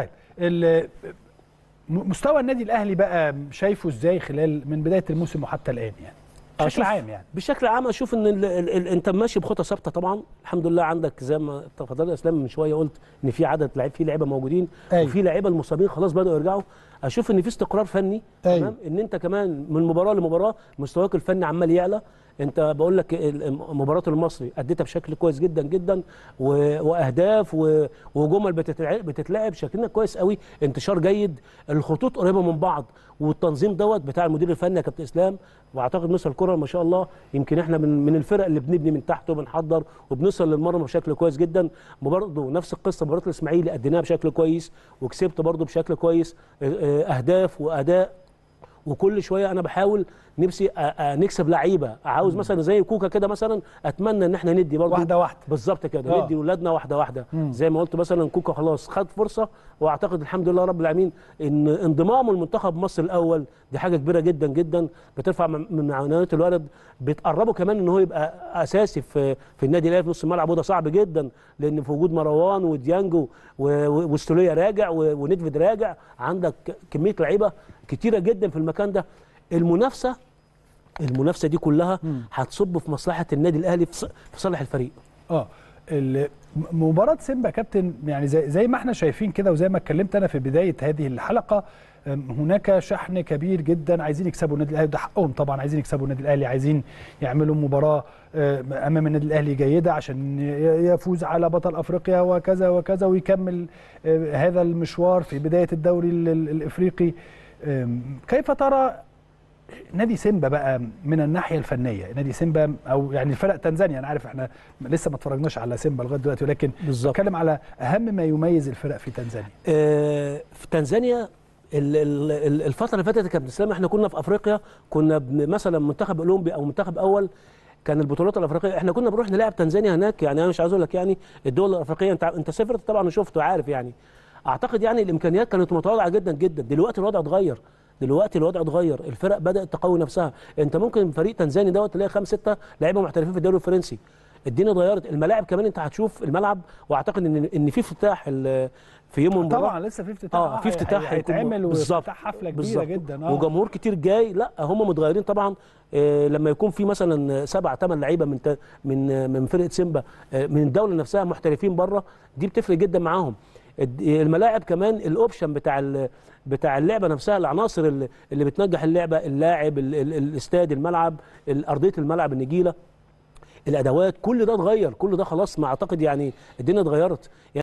طيب مستوى النادي الاهلي بقى شايفه ازاي خلال من بدايه الموسم وحتى الان يعني بشكل عام يعني بشكل عام اشوف ان الـ الـ الـ انت ماشي بخطه ثابته طبعا الحمد لله عندك زي ما تفضلت اسلام من شويه قلت ان في عدد لعيب في لعيبه موجودين أيوة. وفي لعيبه المصابين خلاص بداوا يرجعوا اشوف ان في استقرار فني أيوة. تمام ان انت كمان من مباراه لمباراه مستواك الفني عمال يعلى انت بقول لك مباراه المصري اديتها بشكل كويس جدا جدا واهداف وجمل بتتلعب شكلنا كويس قوي انتشار جيد الخطوط قريبه من بعض والتنظيم دوت بتاع المدير الفني يا كابتن اسلام واعتقد مصر الكره ما شاء الله يمكن احنا من من الفرق اللي بنبني من تحت وبنحضر وبنوصل للمرمى بشكل كويس جدا برضه نفس القصه مباراه الاسماعيلي اديناها بشكل كويس وكسبت برضه بشكل كويس آه، آه، اهداف واداء وكل شويه انا بحاول نفسي نكسب لعيبه عاوز مثلا زي كوكا كده مثلا اتمنى ان احنا ندي برضه واحده واحده بالظبط كده آه. ندي لاولادنا واحده واحده مم. زي ما قلت مثلا كوكا خلاص خد فرصه واعتقد الحمد لله رب العالمين ان انضمامه لمنتخب مصر الاول دي حاجه كبيره جدا جدا بترفع من معنويات الولد بتقربه كمان ان هو يبقى اساسي في في النادي الاهلي في نص الملعب وده صعب جدا لان في وجود مروان وديانجو واستوليه راجع وندفد راجع عندك كميه لعيبه كتيره جدا في المكان المكان ده المنافسه المنافسه دي كلها هتصب في مصلحه النادي الاهلي في صالح الفريق اه مباراة سيمبا كابتن يعني زي, زي ما احنا شايفين كده وزي ما اتكلمت انا في بداية هذه الحلقة هناك شحن كبير جدا عايزين يكسبوا النادي الاهلي ده حقهم طبعا عايزين يكسبوا النادي الاهلي عايزين يعملوا مباراة امام النادي الاهلي جيدة عشان يفوز على بطل افريقيا وكذا وكذا ويكمل هذا المشوار في بداية الدوري الافريقي كيف ترى نادي سيمبا بقى من الناحيه الفنيه نادي سيمبا او يعني الفرق تنزانيا انا عارف احنا لسه ما اتفرجناش على سيمبا لغايه دلوقتي ولكن بنتكلم على اهم ما يميز الفرق في تنزانيا آه في تنزانيا الفتره اللي فاتت يا كابتن اسلام احنا كنا في افريقيا كنا مثلا منتخب اولمبي او منتخب اول كان البطولات الافريقيه احنا كنا بنروح نلاعب تنزانيا هناك يعني انا مش عايز اقول لك يعني الدول الافريقيه انت انت سافرت طبعا وشفت وعارف يعني اعتقد يعني الامكانيات كانت متواضعه جدا جدا دلوقتي الوضع اتغير دلوقتي الوضع اتغير الفرق بدات تقوي نفسها انت ممكن فريق تنزاني دوت تلاقي خمس سته لعيبه محترفين في الدوري الفرنسي الدنيا اتغيرت الملاعب كمان انت هتشوف الملعب واعتقد ان ان في افتتاح في يوم المباراه طبعا لسه في افتتاح اه في افتتاح هيتعمل بالظبط حفله كبيره بالزبط. جدا اه وجمهور كتير جاي لا هم متغيرين طبعا إيه لما يكون في مثلا سبع ثمان لعيبه من من من فرقه سيمبا آه، من الدوله نفسها محترفين بره دي بتفرق جدا معاهم الملاعب كمان الاوبشن بتاع بتاع اللعبه نفسها العناصر اللي, اللي بتنجح اللعبه اللاعب الاستاد الملعب ارضيه الملعب النجيله الادوات كل ده اتغير كل ده خلاص ما اعتقد يعني الدنيا اتغيرت يعني